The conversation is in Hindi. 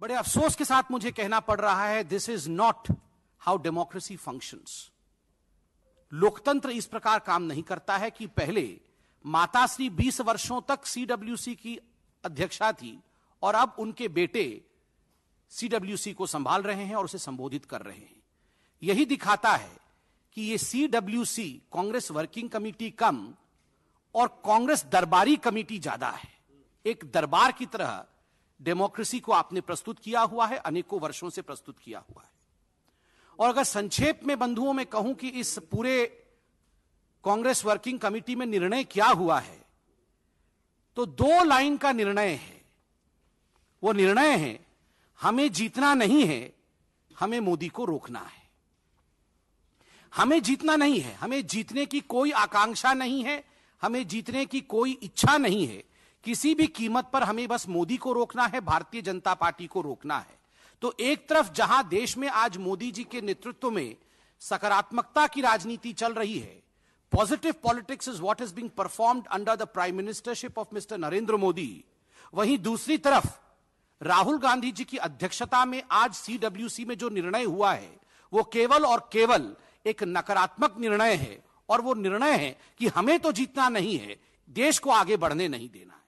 बड़े अफसोस के साथ मुझे कहना पड़ रहा है this is not how democracy functions लोकतंत्र इस प्रकार काम नहीं करता है कि पहले माताश्री 20 वर्षों तक सीडब्ल्यूसी की अध्यक्षा थी और अब उनके बेटे सीडब्ल्यूसी को संभाल रहे हैं और उसे संबोधित कर रहे हैं यही दिखाता है कि ये सीडब्ल्यूसी कांग्रेस वर्किंग कमेटी कम और कांग्रेस दरबारी कमेटी ज्यादा है एक दरबार की तरह डेमोक्रेसी को आपने प्रस्तुत किया हुआ है अनेकों वर्षों से प्रस्तुत किया हुआ है और अगर संक्षेप में बंधुओं में कहूं कि इस पूरे कांग्रेस वर्किंग कमेटी में निर्णय क्या हुआ है तो दो लाइन का निर्णय है वो निर्णय है हमें जीतना नहीं है हमें मोदी को रोकना है हमें जीतना नहीं है हमें जीतने की कोई आकांक्षा नहीं है हमें जीतने की कोई इच्छा नहीं है किसी भी कीमत पर हमें बस मोदी को रोकना है भारतीय जनता पार्टी को रोकना है तो एक तरफ जहां देश में आज मोदी जी के नेतृत्व में सकारात्मकता की राजनीति चल रही है positive politics is what is being performed under the prime ministership of mister Narendra Modi वहीं दूसरी तरफ राहुल गांधी जी की अध्यक्षता में आज सीडब्ल्यूसी में जो निर्णय हुआ है वो केवल और केवल एक नकारात्मक निर्णय है और वो निर्णय है कि हमें तो जीतना नहीं है देश को आगे बढ़ने नहीं देना है